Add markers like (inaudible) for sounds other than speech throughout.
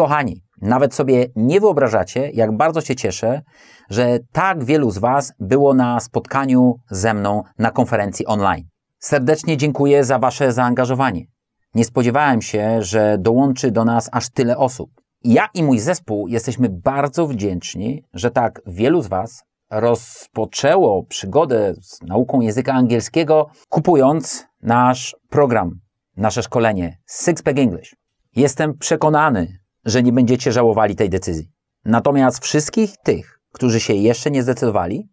Kochani, nawet sobie nie wyobrażacie, jak bardzo się cieszę, że tak wielu z Was było na spotkaniu ze mną na konferencji online. Serdecznie dziękuję za Wasze zaangażowanie. Nie spodziewałem się, że dołączy do nas aż tyle osób. Ja i mój zespół jesteśmy bardzo wdzięczni, że tak wielu z Was rozpoczęło przygodę z nauką języka angielskiego, kupując nasz program, nasze szkolenie Sixpack English. Jestem przekonany, że nie będziecie żałowali tej decyzji. Natomiast wszystkich tych, którzy się jeszcze nie zdecydowali,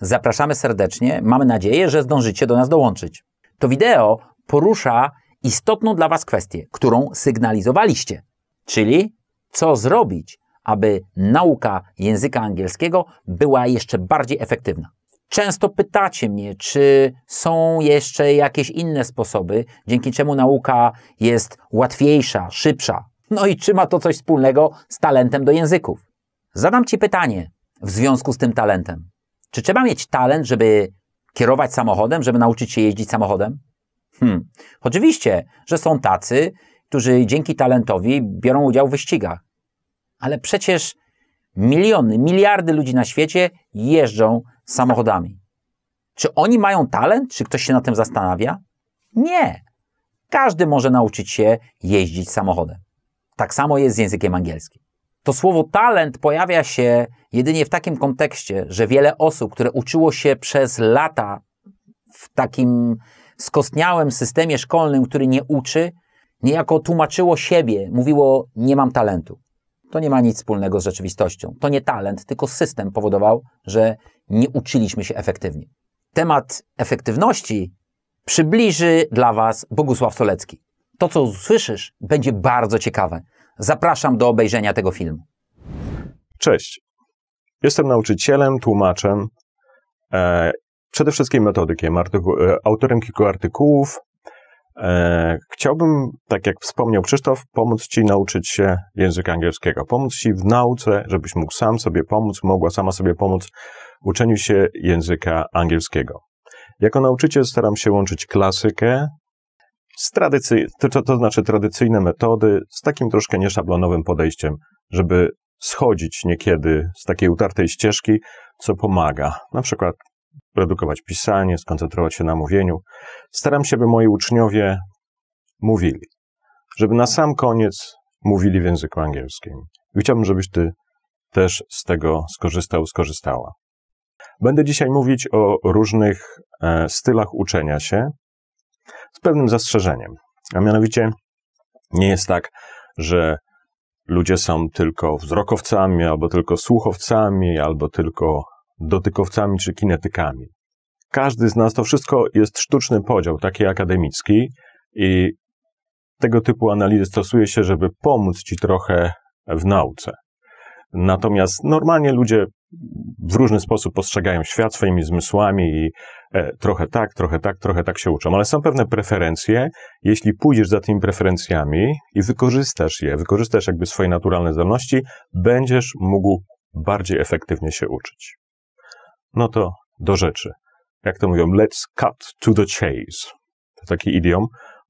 zapraszamy serdecznie. Mamy nadzieję, że zdążycie do nas dołączyć. To wideo porusza istotną dla Was kwestię, którą sygnalizowaliście, czyli co zrobić, aby nauka języka angielskiego była jeszcze bardziej efektywna. Często pytacie mnie, czy są jeszcze jakieś inne sposoby, dzięki czemu nauka jest łatwiejsza, szybsza, no i czy ma to coś wspólnego z talentem do języków? Zadam Ci pytanie w związku z tym talentem. Czy trzeba mieć talent, żeby kierować samochodem, żeby nauczyć się jeździć samochodem? Hmm. Oczywiście, że są tacy, którzy dzięki talentowi biorą udział w wyścigach. Ale przecież miliony, miliardy ludzi na świecie jeżdżą samochodami. Czy oni mają talent? Czy ktoś się na tym zastanawia? Nie. Każdy może nauczyć się jeździć samochodem. Tak samo jest z językiem angielskim. To słowo talent pojawia się jedynie w takim kontekście, że wiele osób, które uczyło się przez lata w takim skostniałym systemie szkolnym, który nie uczy, niejako tłumaczyło siebie, mówiło: Nie mam talentu. To nie ma nic wspólnego z rzeczywistością. To nie talent, tylko system powodował, że nie uczyliśmy się efektywnie. Temat efektywności przybliży dla Was Bogusław Solecki. To, co usłyszysz, będzie bardzo ciekawe. Zapraszam do obejrzenia tego filmu. Cześć. Jestem nauczycielem, tłumaczem, e, przede wszystkim metodykiem, artyku- e, autorem kilku artykułów. E, chciałbym, tak jak wspomniał Krzysztof, pomóc Ci nauczyć się języka angielskiego, pomóc Ci w nauce, żebyś mógł sam sobie pomóc, mogła sama sobie pomóc w uczeniu się języka angielskiego. Jako nauczyciel staram się łączyć klasykę z tradycy, to, to znaczy tradycyjne metody, z takim troszkę nieszablonowym podejściem, żeby schodzić niekiedy z takiej utartej ścieżki, co pomaga. Na przykład redukować pisanie, skoncentrować się na mówieniu. Staram się, by moi uczniowie mówili, żeby na sam koniec mówili w języku angielskim. I chciałbym, żebyś ty też z tego skorzystał, skorzystała. Będę dzisiaj mówić o różnych e, stylach uczenia się, z pewnym zastrzeżeniem. A mianowicie nie jest tak, że ludzie są tylko wzrokowcami, albo tylko słuchowcami, albo tylko dotykowcami czy kinetykami. Każdy z nas to wszystko jest sztuczny podział, taki akademicki, i tego typu analizy stosuje się, żeby pomóc ci trochę w nauce. Natomiast normalnie ludzie w różny sposób postrzegają świat swoimi zmysłami i e, trochę tak, trochę tak, trochę tak się uczą. Ale są pewne preferencje. Jeśli pójdziesz za tymi preferencjami i wykorzystasz je, wykorzystasz jakby swoje naturalne zdolności, będziesz mógł bardziej efektywnie się uczyć. No to do rzeczy. Jak to mówią, let's cut to the chase. To taki idiom.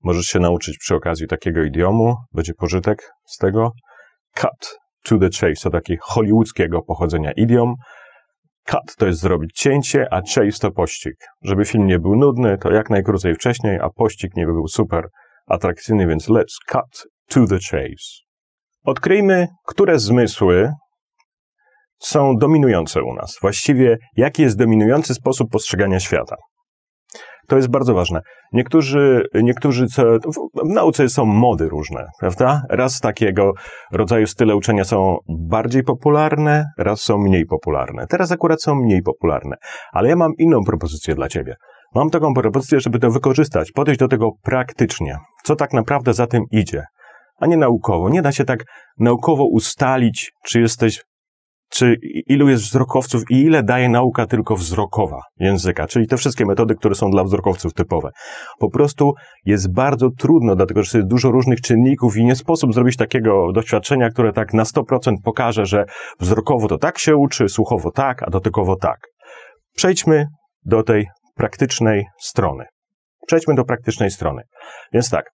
Możesz się nauczyć przy okazji takiego idiomu, będzie pożytek z tego. Cut to the chase to taki hollywoodzkiego pochodzenia idiom. Cut to jest zrobić cięcie, a chase to pościg. Żeby film nie był nudny, to jak najkrócej wcześniej, a pościg nie był super atrakcyjny, więc let's cut to the chase. Odkryjmy, które zmysły są dominujące u nas. Właściwie, jaki jest dominujący sposób postrzegania świata. To jest bardzo ważne. Niektórzy, niektórzy co, w nauce są mody różne, prawda? Raz takiego rodzaju style uczenia są bardziej popularne, raz są mniej popularne. Teraz akurat są mniej popularne, ale ja mam inną propozycję dla ciebie. Mam taką propozycję, żeby to wykorzystać, podejść do tego praktycznie. Co tak naprawdę za tym idzie? A nie naukowo. Nie da się tak naukowo ustalić, czy jesteś czy ilu jest wzrokowców i ile daje nauka tylko wzrokowa języka, czyli te wszystkie metody, które są dla wzrokowców typowe. Po prostu jest bardzo trudno, dlatego że jest dużo różnych czynników i nie sposób zrobić takiego doświadczenia, które tak na 100% pokaże, że wzrokowo to tak się uczy, słuchowo tak, a dotykowo tak. Przejdźmy do tej praktycznej strony. Przejdźmy do praktycznej strony. Więc tak,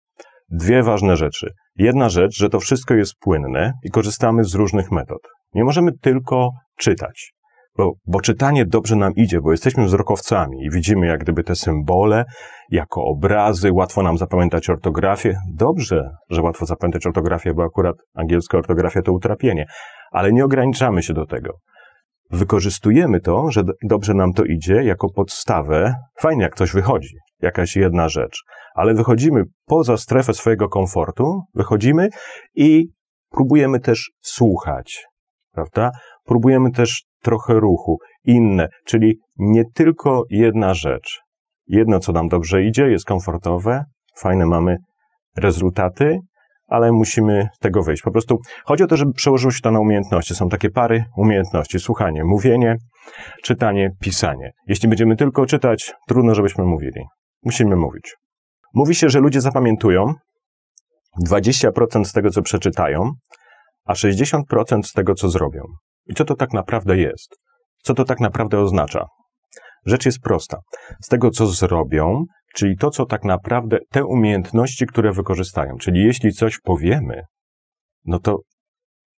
dwie ważne rzeczy. Jedna rzecz, że to wszystko jest płynne i korzystamy z różnych metod. Nie możemy tylko czytać. Bo, bo, czytanie dobrze nam idzie, bo jesteśmy wzrokowcami i widzimy jak gdyby te symbole jako obrazy, łatwo nam zapamiętać ortografię. Dobrze, że łatwo zapamiętać ortografię, bo akurat angielska ortografia to utrapienie, ale nie ograniczamy się do tego. Wykorzystujemy to, że dobrze nam to idzie, jako podstawę. Fajnie, jak coś wychodzi, jakaś jedna rzecz, ale wychodzimy poza strefę swojego komfortu, wychodzimy i próbujemy też słuchać, prawda? Próbujemy też trochę ruchu, inne, czyli nie tylko jedna rzecz. Jedno, co nam dobrze idzie, jest komfortowe, fajne mamy rezultaty, ale musimy tego wyjść. Po prostu chodzi o to, żeby przełożyło się to na umiejętności. Są takie pary umiejętności: słuchanie, mówienie, czytanie, pisanie. Jeśli będziemy tylko czytać, trudno, żebyśmy mówili. Musimy mówić. Mówi się, że ludzie zapamiętują 20% z tego, co przeczytają, a 60% z tego, co zrobią. I co to tak naprawdę jest? Co to tak naprawdę oznacza? Rzecz jest prosta. Z tego, co zrobią, czyli to, co tak naprawdę, te umiejętności, które wykorzystają. Czyli jeśli coś powiemy, no to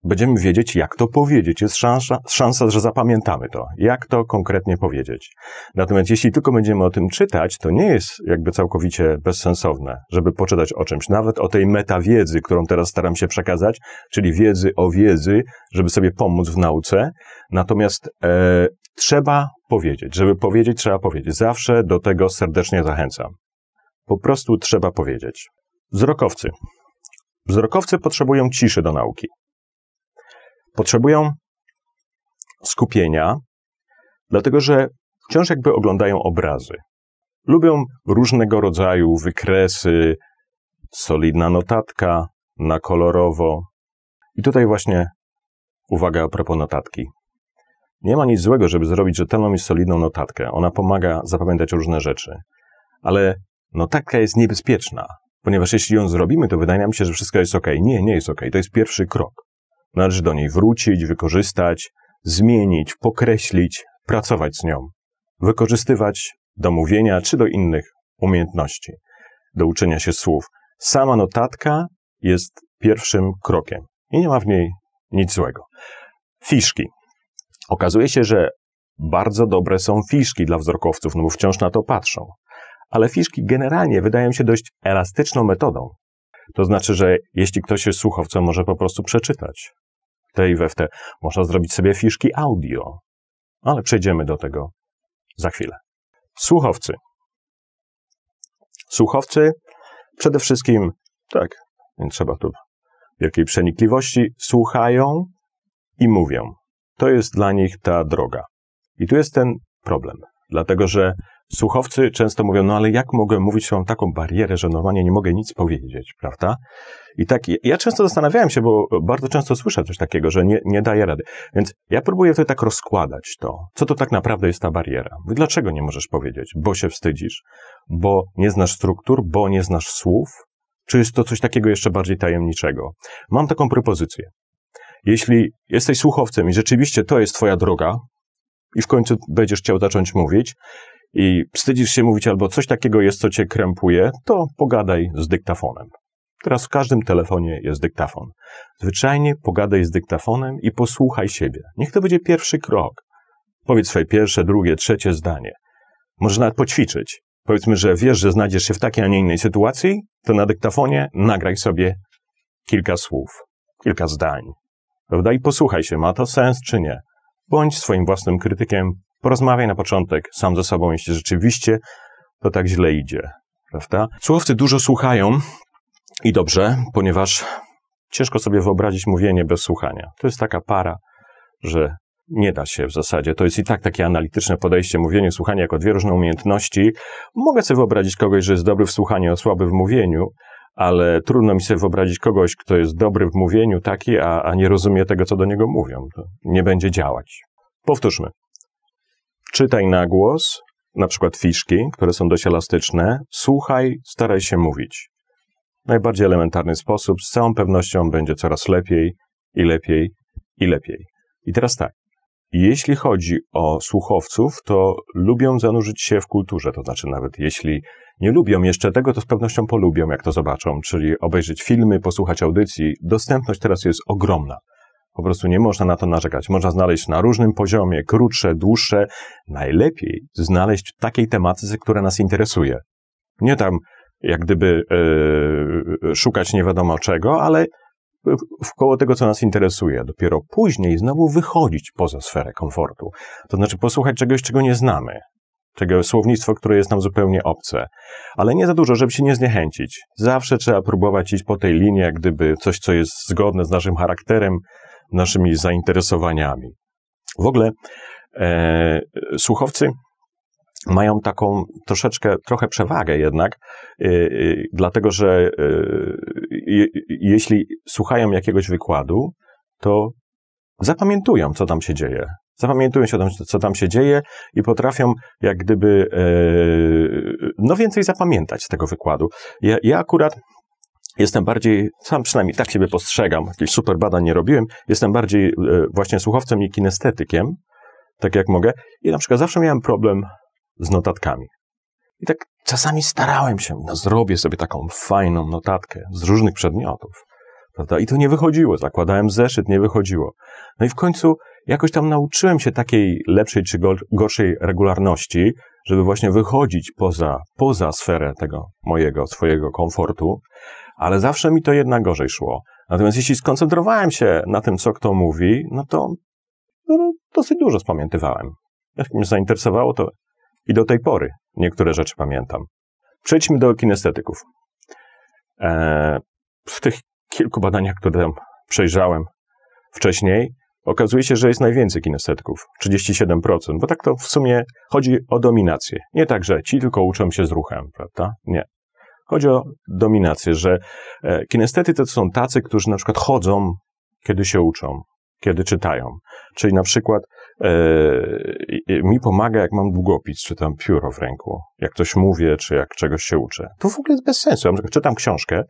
będziemy wiedzieć, jak to powiedzieć. Jest szansa, szansa, że zapamiętamy to, jak to konkretnie powiedzieć. Natomiast jeśli tylko będziemy o tym czytać, to nie jest jakby całkowicie bezsensowne, żeby poczytać o czymś, nawet o tej metawiedzy, którą teraz staram się przekazać, czyli wiedzy o wiedzy, żeby sobie pomóc w nauce. Natomiast e, trzeba powiedzieć, żeby powiedzieć, trzeba powiedzieć. Zawsze do tego serdecznie zachęcam. Po prostu trzeba powiedzieć. Wzrokowcy. Wzrokowcy potrzebują ciszy do nauki. Potrzebują skupienia, dlatego że wciąż jakby oglądają obrazy. Lubią różnego rodzaju wykresy, solidna notatka na kolorowo. I tutaj właśnie uwaga a propos notatki. Nie ma nic złego, żeby zrobić rzetelną i solidną notatkę. Ona pomaga zapamiętać różne rzeczy. Ale notatka jest niebezpieczna, ponieważ jeśli ją zrobimy, to wydaje nam się, że wszystko jest ok. Nie, nie jest ok. To jest pierwszy krok. Należy do niej wrócić, wykorzystać, zmienić, pokreślić, pracować z nią, wykorzystywać do mówienia czy do innych umiejętności, do uczenia się słów. Sama notatka jest pierwszym krokiem i nie ma w niej nic złego. Fiszki. Okazuje się, że bardzo dobre są fiszki dla wzrokowców, no bo wciąż na to patrzą. Ale fiszki generalnie wydają się dość elastyczną metodą. To znaczy, że jeśli ktoś jest słuchawcem, może po prostu przeczytać te i we w te. Można zrobić sobie fiszki audio, ale przejdziemy do tego za chwilę. Słuchowcy. Słuchowcy przede wszystkim, tak, nie trzeba tu wielkiej przenikliwości, słuchają i mówią. To jest dla nich ta droga. I tu jest ten problem, dlatego że Słuchowcy często mówią, no ale jak mogę mówić, że mam taką barierę, że normalnie nie mogę nic powiedzieć, prawda? I tak, ja często zastanawiałem się, bo bardzo często słyszę coś takiego, że nie, nie daję rady. Więc ja próbuję tutaj tak rozkładać to, co to tak naprawdę jest ta bariera. Dlaczego nie możesz powiedzieć? Bo się wstydzisz? Bo nie znasz struktur? Bo nie znasz słów? Czy jest to coś takiego jeszcze bardziej tajemniczego? Mam taką propozycję. Jeśli jesteś słuchowcem i rzeczywiście to jest twoja droga, i w końcu będziesz chciał zacząć mówić, i wstydzisz się mówić albo coś takiego jest, co cię krępuje, to pogadaj z dyktafonem. Teraz w każdym telefonie jest dyktafon. Zwyczajnie pogadaj z dyktafonem i posłuchaj siebie. Niech to będzie pierwszy krok. Powiedz swoje pierwsze, drugie, trzecie zdanie. Może nawet poćwiczyć. Powiedzmy, że wiesz, że znajdziesz się w takiej, a nie innej sytuacji, to na dyktafonie nagraj sobie kilka słów, kilka zdań. Prawda? I posłuchaj się, ma to sens czy nie. Bądź swoim własnym krytykiem, Porozmawiaj na początek sam ze sobą, jeśli rzeczywiście to tak źle idzie, prawda? Słowcy dużo słuchają i dobrze, ponieważ ciężko sobie wyobrazić mówienie bez słuchania. To jest taka para, że nie da się w zasadzie. To jest i tak takie analityczne podejście, mówienie, słuchanie jako dwie różne umiejętności. Mogę sobie wyobrazić kogoś, że jest dobry w słuchaniu, a słaby w mówieniu, ale trudno mi sobie wyobrazić kogoś, kto jest dobry w mówieniu taki, a, a nie rozumie tego, co do niego mówią. To nie będzie działać. Powtórzmy czytaj na głos, na przykład fiszki, które są dość elastyczne, słuchaj, staraj się mówić. Najbardziej elementarny sposób, z całą pewnością będzie coraz lepiej i lepiej i lepiej. I teraz tak. Jeśli chodzi o słuchowców, to lubią zanurzyć się w kulturze, to znaczy nawet jeśli nie lubią jeszcze tego, to z pewnością polubią, jak to zobaczą, czyli obejrzeć filmy, posłuchać audycji. Dostępność teraz jest ogromna. Po prostu nie można na to narzekać. Można znaleźć na różnym poziomie, krótsze, dłuższe. Najlepiej znaleźć w takiej tematyce, która nas interesuje. Nie tam, jak gdyby yy, szukać nie wiadomo czego, ale wkoło tego, co nas interesuje. Dopiero później znowu wychodzić poza sferę komfortu. To znaczy posłuchać czegoś, czego nie znamy. Czego słownictwo, które jest nam zupełnie obce. Ale nie za dużo, żeby się nie zniechęcić. Zawsze trzeba próbować iść po tej linii, jak gdyby coś, co jest zgodne z naszym charakterem, naszymi zainteresowaniami. W ogóle e, słuchowcy mają taką troszeczkę, trochę przewagę jednak, yy, dlatego że e, jeśli słuchają jakiegoś wykładu, to zapamiętują, co tam się dzieje. Zapamiętują się, co tam się dzieje i potrafią jak gdyby no więcej zapamiętać z tego wykładu. Ja, ja akurat jestem bardziej, sam przynajmniej tak siebie postrzegam, jakichś super badań nie robiłem, jestem bardziej e, właśnie słuchowcem i kinestetykiem, tak jak mogę. I na przykład zawsze miałem problem z notatkami. I tak czasami starałem się, no zrobię sobie taką fajną notatkę z różnych przedmiotów, prawda? I to nie wychodziło, zakładałem zeszyt, nie wychodziło. No i w końcu jakoś tam nauczyłem się takiej lepszej czy gorszej regularności, żeby właśnie wychodzić poza, poza sferę tego mojego, swojego komfortu, ale zawsze mi to jednak gorzej szło. Natomiast jeśli skoncentrowałem się na tym, co kto mówi, no to no, no dosyć dużo spamiętywałem. Jak mnie zainteresowało, to i do tej pory niektóre rzeczy pamiętam. Przejdźmy do kinestetyków. Eee, w tych kilku badaniach, które tam przejrzałem wcześniej, okazuje się, że jest najwięcej kinestetyków 37%, bo tak to w sumie chodzi o dominację. Nie tak, że ci tylko uczą się z ruchem, prawda? Nie. Chodzi o dominację, że e, kinestety to są tacy, którzy na przykład chodzą, kiedy się uczą, kiedy czytają. Czyli na przykład e, mi pomaga, jak mam długopis, czy tam pióro w ręku, jak coś mówię, czy jak czegoś się uczę. To w ogóle jest bez sensu. Ja czytam książkę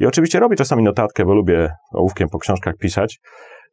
i oczywiście robię czasami notatkę, bo lubię ołówkiem po książkach pisać,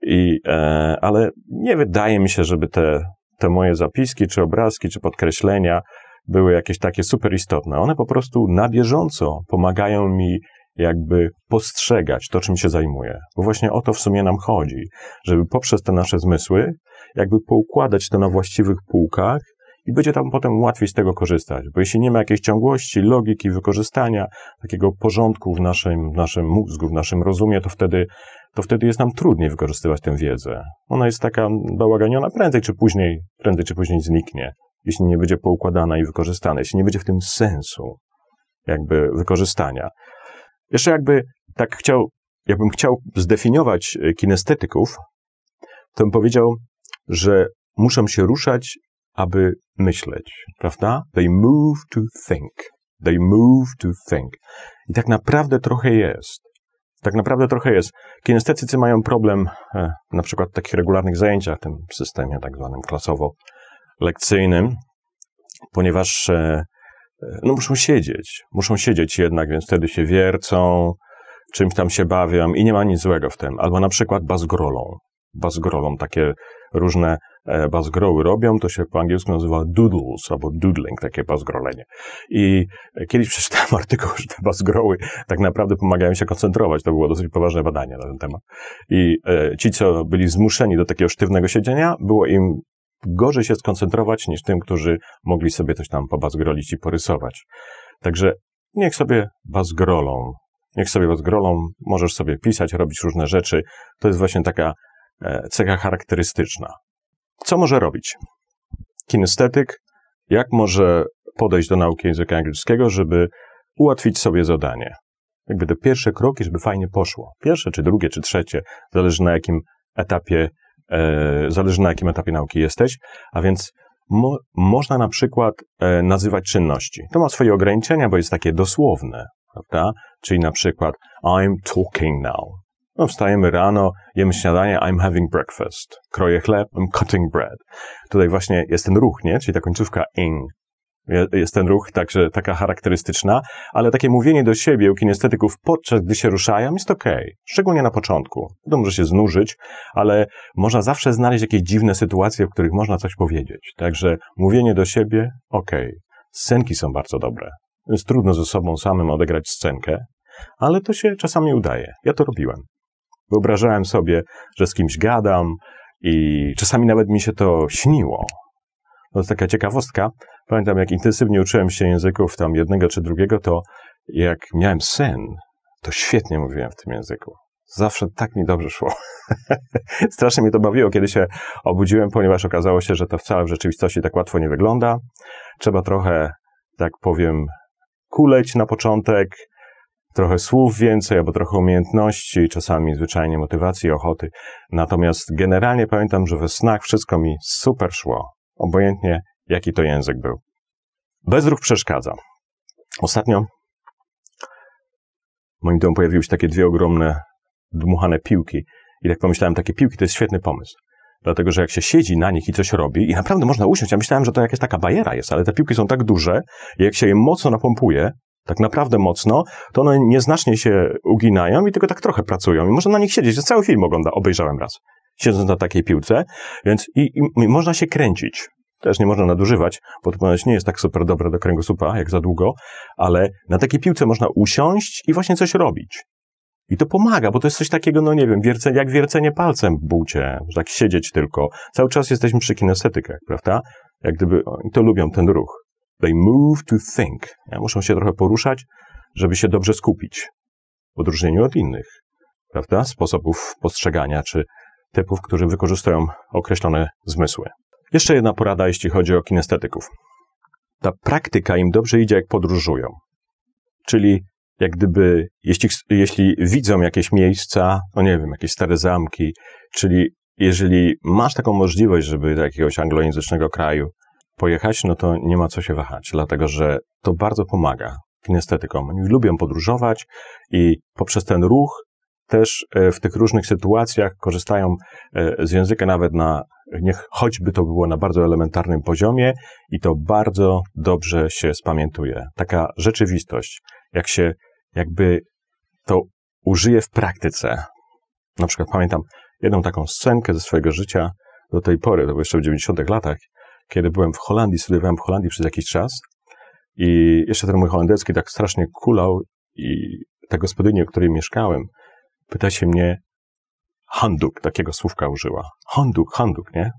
i, e, ale nie wydaje mi się, żeby te, te moje zapiski, czy obrazki, czy podkreślenia były jakieś takie super istotne. One po prostu na bieżąco pomagają mi jakby postrzegać to, czym się zajmuję. Bo właśnie o to w sumie nam chodzi, żeby poprzez te nasze zmysły jakby poukładać to na właściwych półkach i będzie tam potem łatwiej z tego korzystać. Bo jeśli nie ma jakiejś ciągłości, logiki, wykorzystania, takiego porządku w naszym, w naszym mózgu, w naszym rozumie, to wtedy, to wtedy jest nam trudniej wykorzystywać tę wiedzę. Ona jest taka bałaganiona, prędzej czy później, prędzej czy później zniknie jeśli nie będzie poukładana i wykorzystana, jeśli nie będzie w tym sensu jakby wykorzystania. Jeszcze jakby tak chciał, jakbym chciał zdefiniować y, kinestetyków, to bym powiedział, że muszą się ruszać, aby myśleć, prawda? They move to think. They move to think. I tak naprawdę trochę jest. Tak naprawdę trochę jest. Kinestetycy mają problem e, na przykład w takich regularnych zajęciach, w tym systemie tak zwanym klasowo, lekcyjnym, ponieważ e, no, muszą siedzieć. Muszą siedzieć jednak, więc wtedy się wiercą, czymś tam się bawią i nie ma nic złego w tym. Albo na przykład bazgrolą. Bazgrolą takie różne e, bazgroły robią, to się po angielsku nazywa doodles albo doodling, takie bazgrolenie. I kiedyś przeczytałem (laughs) artykuł, że te bazgroły tak naprawdę pomagają się koncentrować. To było dosyć poważne badanie na ten temat. I e, ci, co byli zmuszeni do takiego sztywnego siedzenia, było im gorzej się skoncentrować niż tym, którzy mogli sobie coś tam pobazgrolić i porysować. Także niech sobie bazgrolą. Niech sobie bazgrolą, możesz sobie pisać, robić różne rzeczy. To jest właśnie taka e, cecha charakterystyczna. Co może robić? Kinestetyk, jak może podejść do nauki języka angielskiego, żeby ułatwić sobie zadanie? Jakby te pierwsze kroki, żeby fajnie poszło. Pierwsze, czy drugie, czy trzecie, zależy na jakim etapie E, zależy na jakim etapie nauki jesteś, a więc mo można na przykład e, nazywać czynności. To ma swoje ograniczenia, bo jest takie dosłowne, prawda? Czyli na przykład I'm talking now. No, wstajemy rano, jemy śniadanie, I'm having breakfast. Kroję chleb, I'm cutting bread. Tutaj właśnie jest ten ruch, nie? Czyli ta końcówka ing jest ten ruch, także taka charakterystyczna, ale takie mówienie do siebie u kinestetyków podczas gdy się ruszają jest okej, szczególnie na początku. To może się znużyć, ale można zawsze znaleźć jakieś dziwne sytuacje, w których można coś powiedzieć. Także mówienie do siebie okej. Scenki są bardzo dobre. Jest trudno ze sobą samym odegrać scenkę, ale to się czasami udaje. Ja to robiłem. Wyobrażałem sobie, że z kimś gadam i czasami nawet mi się to śniło. To jest taka ciekawostka. Pamiętam, jak intensywnie uczyłem się języków tam jednego czy drugiego, to jak miałem sen, to świetnie mówiłem w tym języku. Zawsze tak mi dobrze szło. (laughs) Strasznie mnie to bawiło, kiedy się obudziłem, ponieważ okazało się, że to wcale w rzeczywistości tak łatwo nie wygląda. Trzeba trochę, tak powiem, kuleć na początek, trochę słów więcej, albo trochę umiejętności, czasami zwyczajnie motywacji, ochoty. Natomiast generalnie pamiętam, że we snach wszystko mi super szło. Obojętnie jaki to język był. Bezruch przeszkadza. Ostatnio moim domem pojawiły się takie dwie ogromne dmuchane piłki. I tak pomyślałem, takie piłki to jest świetny pomysł. Dlatego, że jak się siedzi na nich i coś robi, i naprawdę można usiąść, ja myślałem, że to jakaś taka bajera jest, ale te piłki są tak duże, i jak się je mocno napompuje, tak naprawdę mocno, to one nieznacznie się uginają i tylko tak trochę pracują. I można na nich siedzieć. że cały film ogląda, obejrzałem raz, siedząc na takiej piłce, więc i, i można się kręcić też nie można nadużywać, bo to nie jest tak super dobre do kręgosłupa, jak za długo, ale na takiej piłce można usiąść i właśnie coś robić. I to pomaga, bo to jest coś takiego, no nie wiem, wierce, jak wiercenie palcem w bucie, że tak siedzieć tylko. Cały czas jesteśmy przy kinesetykach, prawda? Jak gdyby, oni to lubią, ten ruch. They move to think. Ja, e, muszą się trochę poruszać, żeby się dobrze skupić. W odróżnieniu od innych, prawda? Sposobów postrzegania, czy typów, którzy wykorzystują określone zmysły. Jeszcze jedna porada, jeśli chodzi o kinestetyków. Ta praktyka im dobrze idzie, jak podróżują. Czyli jak gdyby, jeśli, jeśli widzą jakieś miejsca, no nie wiem, jakieś stare zamki, czyli jeżeli masz taką możliwość, żeby do jakiegoś anglojęzycznego kraju pojechać, no to nie ma co się wahać, dlatego że to bardzo pomaga kinestetykom. Oni lubią podróżować i poprzez ten ruch też e, w tych różnych sytuacjach korzystają e, z języka nawet na, niech choćby to było na bardzo elementarnym poziomie i to bardzo dobrze się spamiętuje. Taka rzeczywistość, jak się jakby to użyje w praktyce. Na przykład pamiętam jedną taką scenkę ze swojego życia do tej pory, to było jeszcze w 90 latach, kiedy byłem w Holandii, studiowałem w Holandii przez jakiś czas i jeszcze ten mój holenderski tak strasznie kulał i ta gospodyni, o której mieszkałem, pyta się mnie, handuk, takiego słówka użyła. Handuk, handuk, nie?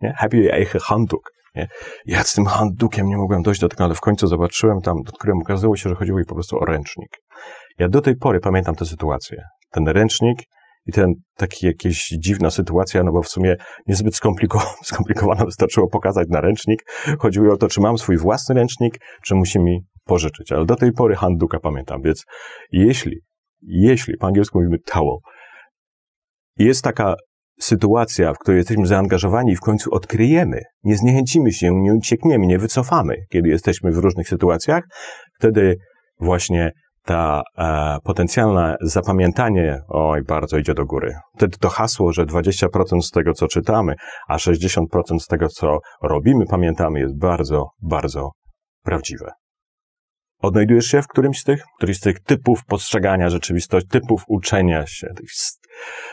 nie? Happy Eiche handuk. Nie? Ja z tym handukiem nie mogłem dojść do tego, ale w końcu zobaczyłem tam, do którym okazało się, że chodziło jej po prostu o ręcznik. Ja do tej pory pamiętam tę sytuację. Ten ręcznik i ten taki jakieś dziwna sytuacja, no bo w sumie niezbyt skompliko- (laughs) skomplikowana wystarczyło pokazać na ręcznik. Chodziło o to, czy mam swój własny ręcznik, czy musi mi pożyczyć. Ale do tej pory handuka pamiętam, więc jeśli jeśli po angielsku mówimy towel, jest taka sytuacja, w której jesteśmy zaangażowani i w końcu odkryjemy, nie zniechęcimy się, nie uciekniemy, nie wycofamy, kiedy jesteśmy w różnych sytuacjach, wtedy właśnie ta e, potencjalne zapamiętanie, oj, bardzo idzie do góry. Wtedy to hasło, że 20% z tego, co czytamy, a 60% z tego, co robimy, pamiętamy, jest bardzo, bardzo prawdziwe. Odnajdujesz się w którymś z tych, któryś z tych typów postrzegania rzeczywistości, typów uczenia się,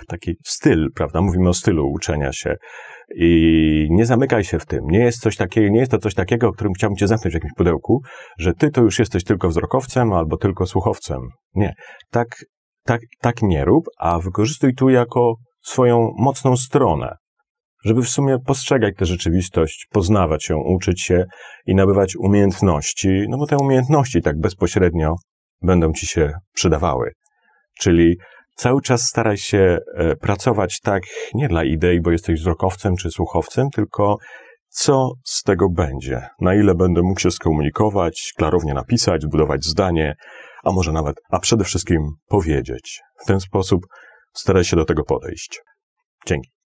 taki styl, prawda? Mówimy o stylu uczenia się. I nie zamykaj się w tym. Nie jest, coś takiego, nie jest to coś takiego, o którym chciałbym cię zamknąć w jakimś pudełku, że ty to już jesteś tylko wzrokowcem albo tylko słuchowcem. Nie. Tak, tak, tak nie rób, a wykorzystuj tu jako swoją mocną stronę żeby w sumie postrzegać tę rzeczywistość, poznawać ją, uczyć się i nabywać umiejętności, no bo te umiejętności tak bezpośrednio będą ci się przydawały. Czyli cały czas staraj się e, pracować tak nie dla idei, bo jesteś wzrokowcem czy słuchowcem, tylko co z tego będzie, na ile będę mógł się skomunikować, klarownie napisać, zbudować zdanie, a może nawet, a przede wszystkim powiedzieć. W ten sposób staraj się do tego podejść. Dzięki.